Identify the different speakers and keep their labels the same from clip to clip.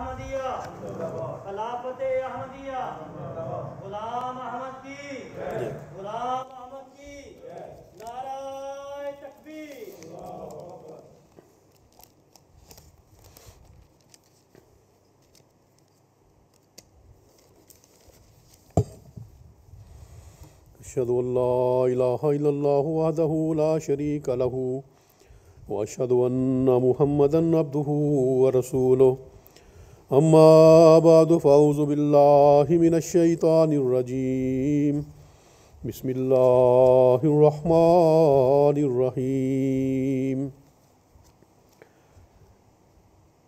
Speaker 1: احمدیہ خلافت احمدیہ غلام احمد کی غلام احمد کی نعرہ تکبیر أشهد أن لا إله إلا الله وحده لا شريك له وأشهد أن محمدا عبده ورسوله أما بعد فأعوذ بالله من الشيطان الرجيم بسم الله الرحمن الرحيم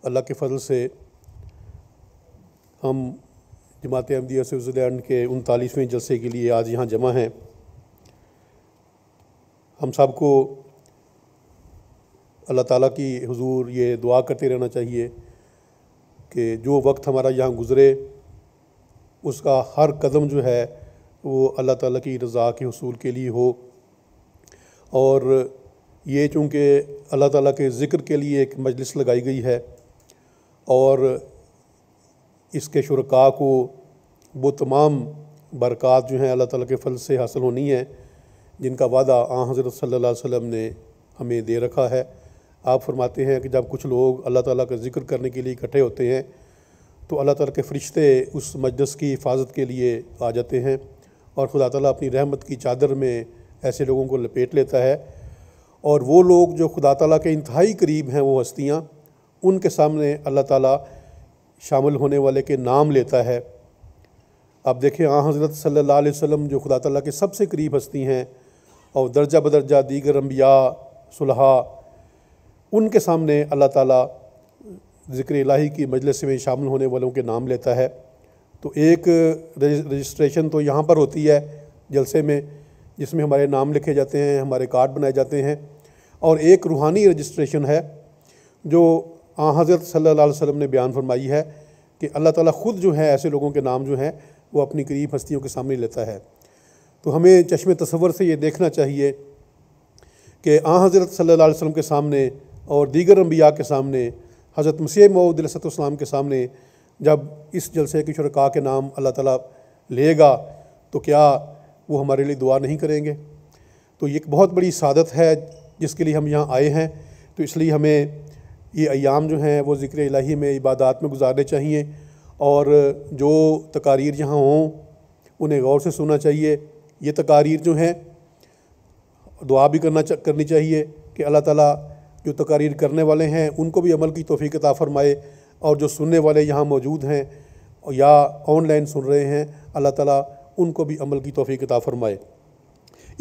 Speaker 1: अल्लाह के फजल से हम जमात अहमदिया स्विट्ज़रलैंड के उनतालीसवें जलसे के लिए आज यहाँ जमा हैं हम सबको अल्लाह ताला की हुजूर ये दुआ करते रहना चाहिए कि जो वक्त हमारा यहाँ गुज़रे उसका हर कदम जो है वो अल्लाह ताला की रज़ा के हसूल के लिए हो और ये चूँकि अल्लाह ताला के ज़िक्र के लिए एक मजलिस लगाई गई है और इसके शुरा को वो तमाम बरक़ात जो हैं अल्लाह ताला के फल से हासिल होनी है जिनका वादा आ हज़रत सल्लल्लाहु अलैहि वसल्लम ने हमें दे रखा है आप फरमाते हैं कि जब कुछ लोग अल्लाह ताला का जिक्र करने के लिए इकट्ठे होते हैं तो अल्लाह ताला के फ़रिश्ते उस मजस की हिफाजत के लिए आ जाते हैं और खुदा ताला अपनी रहमत की चादर में ऐसे लोगों को लपेट लेता है और वो लोग जो खुदा ताला के इंतहाई करीब हैं वो हस्तियाँ उनके सामने अल्लाह ताला शामिल होने वाले के नाम लेता है आप देखें आ हाँ, हज़रत सल्ला वम जो खुदा ताली के सबसे करीब हस्ती हैं और दर्जा बदर्जा दीगर अम्बिया सुलहा उनके सामने अल्लाह ताला ज़िक्र इलाही की मजलिस में शामिल होने वालों के नाम लेता है तो एक रजिस्ट्रेशन तो यहाँ पर होती है जलसे में जिसमें हमारे नाम लिखे जाते हैं हमारे कार्ड बनाए जाते हैं और एक रूहानी रजिस्ट्रेशन है जो आ हज़रत सल्ला वसम ने बयान फरमाई है कि अल्लाह ताला ख़ुद जो है ऐसे लोगों के नाम जो हैं वो अपनी करीब हस्तियों के सामने लेता है तो हमें चश्मे तस्वर से ये देखना चाहिए कि आ हज़रत सल्ला वसम के सामने और दीगर अम्बिया के सामने हज़रत मसीह मऊदलाम के सामने जब इस जलसे के शुरा के नाम अल्लाह ताला लेगा तो क्या वो हमारे लिए दुआ नहीं करेंगे तो ये एक बहुत बड़ी सादत है जिसके लिए हम यहाँ आए हैं तो इसलिए हमें ये अयाम जो हैं वो ज़िक्र इलाही में इबादत में गुजारने चाहिए और जो तकारीर यहाँ हों उन्हें गौर से सुनना चाहिए ये तकारीर जो हैं दुआ भी करना करनी चाहिए कि अल्लाह ताली जो तकारीर करने वाले हैं उनको भी अमल की तोफ़ी अता फ़रमाए और जो सुनने वाले यहाँ मौजूद हैं या ऑनलाइन सुन रहे हैं अल्लाह ताला उनको भी अमल की तोफ़ी फ़रमाए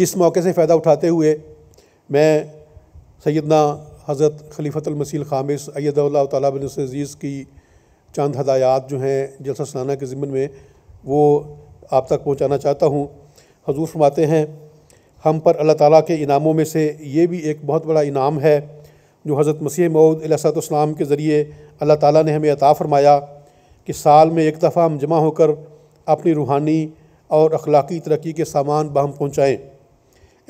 Speaker 1: इस मौके से फ़ायदा उठाते हुए मैं सैदना हज़रत खलीफतमसील ख़ामिस अयदल्ला तबीज़ की चंद हदायात जो हैं जलसा सलाना के ज़िमन में वो आप तक पहुँचाना चाहता हूँ हजूर फरमाते हैं हम पर अल्लाह ताला के इनामों में से ये भी एक बहुत बड़ा इनाम है जो हज़रत मसीह मऊद मऊदलाम के ज़रिए अल्लाह ताला ने हमें अता फ़रमाया कि साल में एक दफ़ा हम जमा होकर अपनी रूहानी और अखलाकी तरक्की के सामान बहम पहुँचाएँ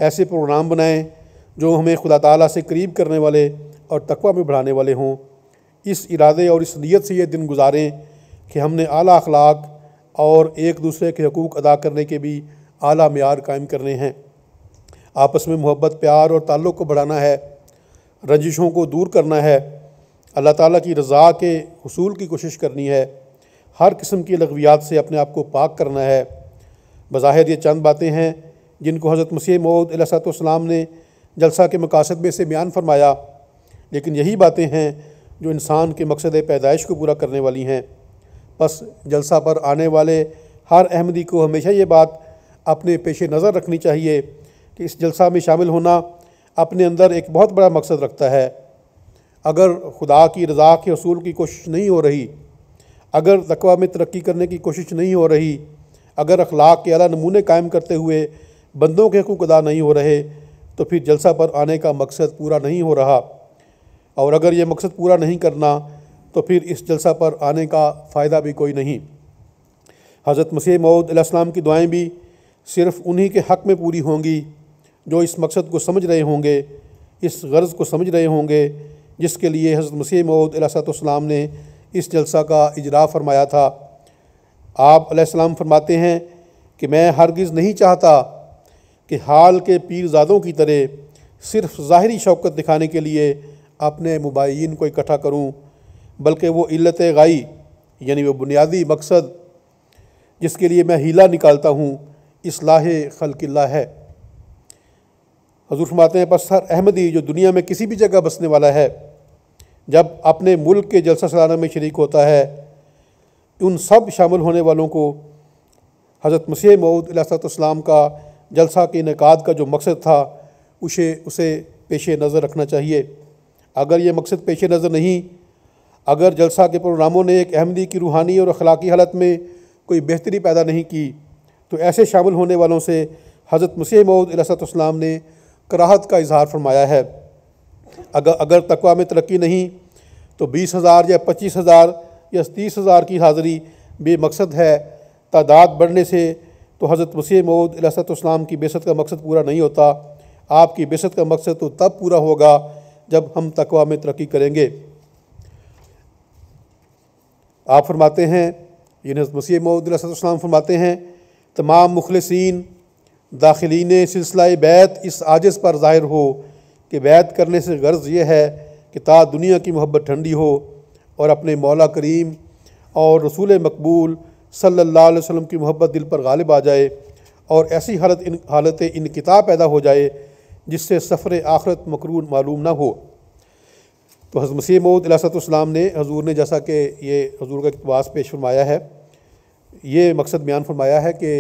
Speaker 1: ऐसे प्रोग्राम बनाएँ जो हमें खुदा तला से करीब करने वाले और तकवा में बढ़ाने वाले हों इस इरादे और इस नीयत से ये दिन गुजारें कि हमने अली अखलाक और एक दूसरे के हकूक़ अदा करने के भी अली मैार कायम करने हैं आपस में मोहब्बत प्यार और ताल्लुक़ को बढ़ाना है रंजिशों को दूर करना है अल्लाह ताला की रज़ा के हसूल की कोशिश करनी है हर किस्म की लगवियात से अपने आप को पाक करना है बज़ाहिर ये चंद बातें हैं जिनको हज़रत मसीह मऊदलाम ने जलसा के मकासद में से बयान फरमाया लेकिन यही बातें हैं जो इंसान के मकसद पैदाइश को पूरा करने वाली हैं बस जलसा पर आने वाले हर अहमदी को हमेशा ये बात अपने पेश नज़र रखनी चाहिए कि इस जलसा में शामिल होना अपने अंदर एक बहुत बड़ा मकसद रखता है अगर खुदा की रज़ा के असूल की कोशिश नहीं हो रही अगर तकवा में तरक्की करने की कोशिश नहीं हो रही अगर अखलाक के अला नमूने कायम करते हुए बंदों के हकूक अदा नहीं हो रहे तो फिर जलसा पर आने का मकसद पूरा नहीं हो रहा और अगर ये मकसद पूरा नहीं करना तो फिर इस जलसा पर आने का फ़ायदा भी कोई नहीं हज़रत मसीह मऊद की दुआएँ भी सिर्फ़ उन्हीं के हक़ में पूरी होंगी जो इस मकसद को समझ रहे होंगे इस गर्ज़ को समझ रहे होंगे जिसके लिए हज़रत मसीह मऊदलाम ने इस जलसा का इजरा फरमाया था आप आसमाम फरमाते हैं कि मैं हरगिज़ नहीं चाहता कि हाल के पीरजादों की तरह सिर्फ ज़ाहरी शौकत दिखाने के लिए अपने मुबाइन को इकट्ठा करूं, बल्कि वो इल्लत गई यानी वो बुनियादी मकसद जिसके लिए मैं हीला निकालता हूँ इसलाह खलकिल्ला है हजूर फरमाते हैं हर अहमदी जो दुनिया में किसी भी जगह बसने वाला है जब अपने मुल्क के जलसा सालाना में शरीक होता है उन सब शामिल होने वालों को हज़रत मसीह मऊद अलाम का जलसा के इनका का जो मकसद था उसे उसे पेश नज़र रखना चाहिए अगर ये मकसद पेश नज़र नहीं अगर जलसा के प्रोग्रामों ने एक अहमदी की रूहानी और अखलाकी हालत में कोई बेहतरी पैदा नहीं की तो ऐसे शामिल होने वालों से हज़रत मसीह मऊद अलाम ने कराहत का इजहार फरमाया है अगर अगर तकवा में तरक्की नहीं तो बीस हज़ार या पच्चीस हज़ार या तीस हज़ार की हाज़िरी बेमकसद है तादाद बढ़ने से तो हज़रत मसीह मऊद असलाम की बेसत का मकसद पूरा नहीं होता आपकी बेसत का मकसद तो तब पूरा होगा जब हम तकवा में तरक्की करेंगे आप फरमाते हैं यानी हज़रत मसीह मऊद फरमाते हैं तमाम मुखलसिन दाखिलीन सिलसिला बैत इस आजिज़ पर ज़ाहिर हो कि बैत करने से गर्ज़ यह है कि ता दुनिया की मोहब्बत ठंडी हो और अपने मौला करीम और रसूल मकबूल सल्ला वसम की मोहब्बत दिल पर गालिब आ जाए और ऐसी हालत इन हालत इन किताब पैदा हो जाए जिससे सफ़र आखरत मकरून मालूम ना हो तो हज़ मसीह मऊदलाम ने हजूर ने जैसा कि ये हजूर का इकतबास पेश फरमाया है ये मकसद बयान फरमाया है कि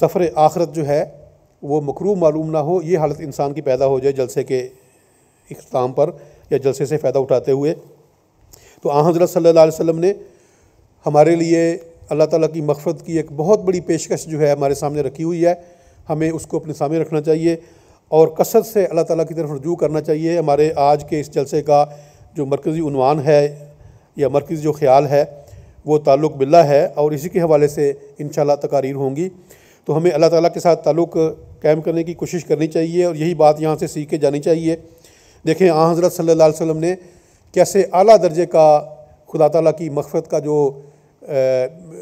Speaker 1: सफ़र आखरत जो है वो मकरू मालूम ना हो ये हालत इंसान की पैदा हो जाए जलसे के इख्ताम पर या जलसे से फ़ायदा उठाते हुए तो आ हज़रत सल्ला वसम ने हमारे लिए अल्लाह ताला की मफ़रत की एक बहुत बड़ी पेशकश जो है हमारे सामने रखी हुई है हमें उसको अपने सामने रखना चाहिए और कसरत से अल्लाह ताला की तरफ रजू करना चाहिए हमारे आज के इस जलसे का जो मरकज़ी उनवान है या मरकज़ी जो ख्याल है वो ताल्लुक़ बिल्ला है और इसी के हवाले से इन तकारीर होंगी तो हमें अल्लाह ताला के साथ ताल्लुक़ कायम करने की कोशिश करनी चाहिए और यही बात यहाँ से सीख के जानी चाहिए देखें आ हज़रत सल्ला वसम ने कैसे अली दर्जे का खुदा ताली की मकफ़त का जो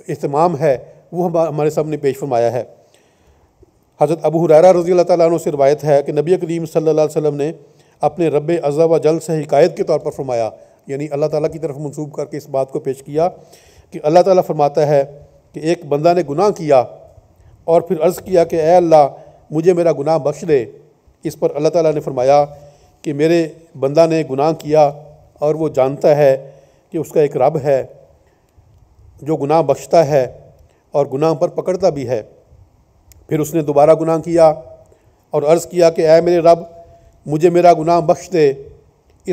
Speaker 1: अहतमाम है वो हम हमारे सामने पेश फरमाया है हज़रत अबू हुररा रजी अल्लाह तु से रवायत है कि नबी करीम सल्ला वसम ने अपने रब अज़ा व जल से हिकायत के तौर पर फरमाया यानी अल्लाह ताला की तरफ मनसूब करके इस बात को पेश किया कि अल्लाह ताला फरमाता है कि एक बंदा ने गुनाह किया और फिर अर्ज़ किया कि ए अल्लाह मुझे मेरा गुनाह बख्श दे इस पर अल्लाह ताला ने फरमाया कि मेरे बंदा ने गुनाह किया और वो जानता है कि उसका एक रब है जो गुनाह बख्शता है और गुनाह पर पकड़ता भी है फिर उसने दोबारा गुनाह किया और अर्ज़ किया कि ए मेरे रब मुझे मेरा गुनाह बख्श दे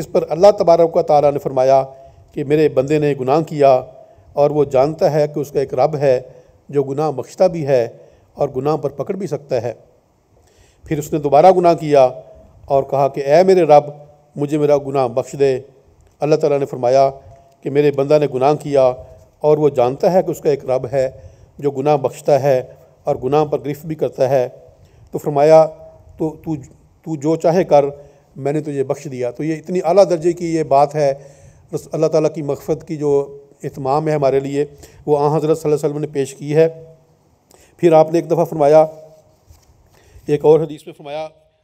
Speaker 1: इस पर अल्लाह तबारक तारा ने फरमाया कि मेरे बंदे ने गुनाह किया और वो जानता है कि उसका एक रब है जो गुनाह बख्शता भी है और गुनाह पर पकड़ भी सकता है फिर उसने दोबारा गुनाह किया और कहा कि ए मेरे रब मुझे मेरा गुनाह बख्श दे अल्लाह ताला ने फरमाया कि मेरे बंदा ने गुनाह किया और वो जानता है कि उसका एक रब है जो गुनाह बख्शता है और गुनाह पर गिरफ्त भी करता है तो फरमाया तो तू तू जो चाहे कर मैंने तुझे बख्श दिया तो ये इतनी अला दर्जे की ये बात है अल्लाह ताला की मकफ़त की जो इतमाम है हमारे लिए वो आ हज़रत वसल्लम ने पेश की है फिर आपने एक दफ़ा फरमाया एक और हदीस में फरमाया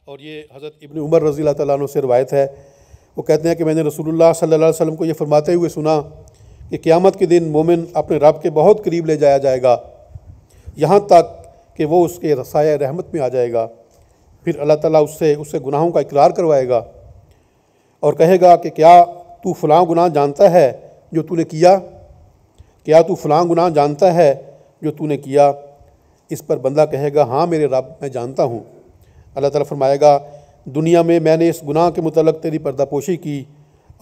Speaker 1: और ये हज़रत इबन उमर रज़ी तैन से रवायत है वो कहते हैं कि मैंने रसूलुल्लाह सल्लल्लाहु अलैहि वसल्लम को ये फरमाते हुए सुना कि क़्यामत के दिन मोमिन अपने रब के बहुत करीब ले जाया जाएगा यहाँ तक कि वो उसके रसाय रहमत में आ जाएगा फिर अल्लाह ताला उससे उससे गुनाहों का इकरार करवाएगा और कहेगा कि क्या तू फ़लाँ गुनाह जानता है जो तूने किया क्या तू फ़लाँ गुनाह जानता है जो तूने किया इस पर बंदा कहेगा हाँ मेरे रब मैं जानता हूँ अल्लाह ताला फरमाएगा दुनिया में मैंने इस गुनाह के मतलब तेरी पर्दापोशी की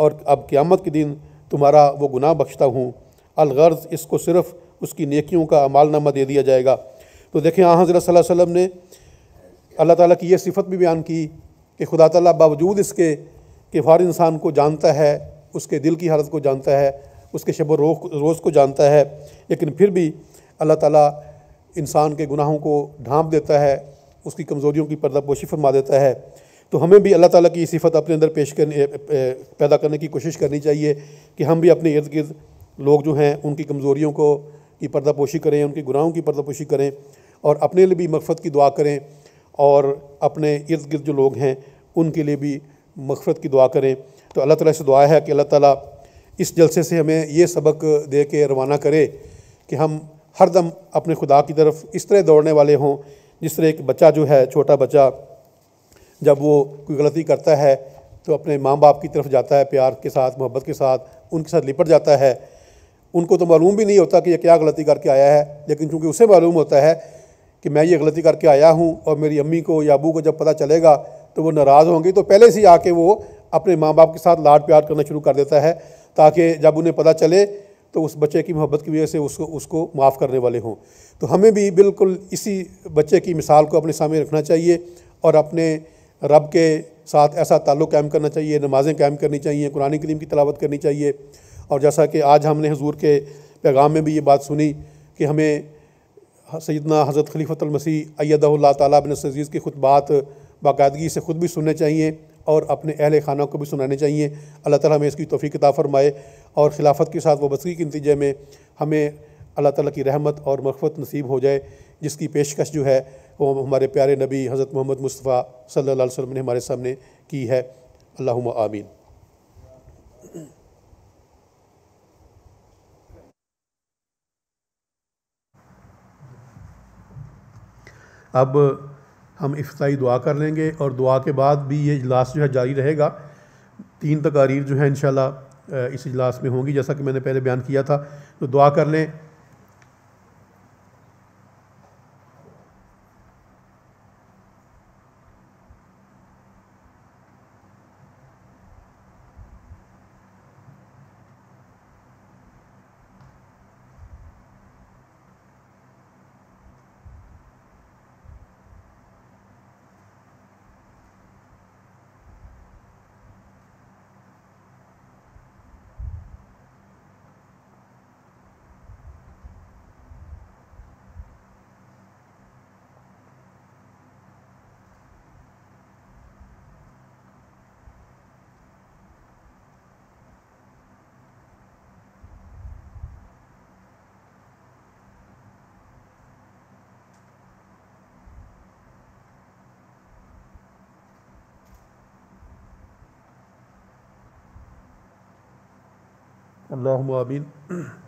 Speaker 1: और अब क़्यामत के दिन तुम्हारा वो गुनाह बख्शता हूँ अलगर्ज़ इसको सिर्फ़ उसकी नेकियों का अमालनामा दे दिया जाएगा तो देखें आ हाँ, हज़रत सल्लल्लाहु ने अल्लाह ताला की यह सिफत भी बयान की कि खुदा ताला बावजूद इसके कि हर इंसान को जानता है उसके दिल की हालत को जानता है उसके शब रोज़ को जानता है लेकिन फिर भी अल्लाह ताला इंसान के गुनाहों को ढांप देता है उसकी कमज़ोरियों की पर्दापोशी फरमा देता है तो हमें भी अल्लाह ताला की सिफत अपने अंदर पेश करने पैदा करने की कोशिश करनी चाहिए कि हम भी अपने इर्द गिर्द लोग जो हैं उनकी कमज़ोरियों को की पर्दापोशी करें उनके गुनाहों की पर्दापोशी करें और अपने लिए भी मगफ़त की दुआ करें और अपने इर्द गिर्द जो लोग हैं उनके लिए भी मगफ़रत की दुआ करें तो अल्लाह ताला से दुआ है कि अल्लाह ताला इस जलसे से हमें ये सबक दे के रवाना करे कि हम हरदम अपने खुदा की तरफ इस तरह दौड़ने वाले हों जिस तरह एक बच्चा जो है छोटा बच्चा जब वो कोई गलती करता है तो अपने माँ बाप की तरफ जाता है प्यार के साथ मोहब्बत के साथ उनके साथ लिपट जाता है उनको तो मालूम भी नहीं होता कि ये क्या गलती करके आया है लेकिन चूँकि उसे मालूम होता है कि मैं ये गलती करके आया हूँ और मेरी अम्मी को या अबू को जब पता चलेगा तो वो नाराज़ होंगे तो पहले से ही आके वो अपने माँ बाप के साथ लाड प्यार करना शुरू कर देता है ताकि जब उन्हें पता चले तो उस बच्चे की मोहब्बत की वजह से उसको उसको माफ़ करने वाले हों तो हमें भी बिल्कुल इसी बच्चे की मिसाल को अपने सामने रखना चाहिए और अपने रब के साथ ऐसा ताल्लुक़ कायम करना चाहिए नमाज़ें कायम करनी चाहिए कुरान करीम की तलावत करनी चाहिए और जैसा कि आज हमने हजूर के पैगाम में भी ये बात सुनी कि हमें सैदना हज़रत खलीफतमसी अयदल्ला तबिन सज़ीज़ के खुतबात बाकायदगी से ख़ुद भी सुनने चाहिए और अपने अहल खाना को भी सुनाने चाहिए अल्लाह ताला हमें इसकी तोफ़ी किताब फ़रमाए और खिलाफत के साथ वबस्तगी के नतीजे में हमें अल्लाह ताला की रहमत और मरफत नसीब हो जाए जिसकी पेशकश जो है वो हमारे प्यारे नबी हज़रत मोहम्मद मुस्तफ़ा सल्ला वसम ने हमारे सामने की है अल्लाह आमीन अब हम इफ्ताही दुआ कर लेंगे और दुआ के बाद भी ये इजलास जो है जारी रहेगा तीन तकारीर जो है इन इस इजलास में होंगी जैसा कि मैंने पहले बयान किया था तो दुआ कर लें اللهم امين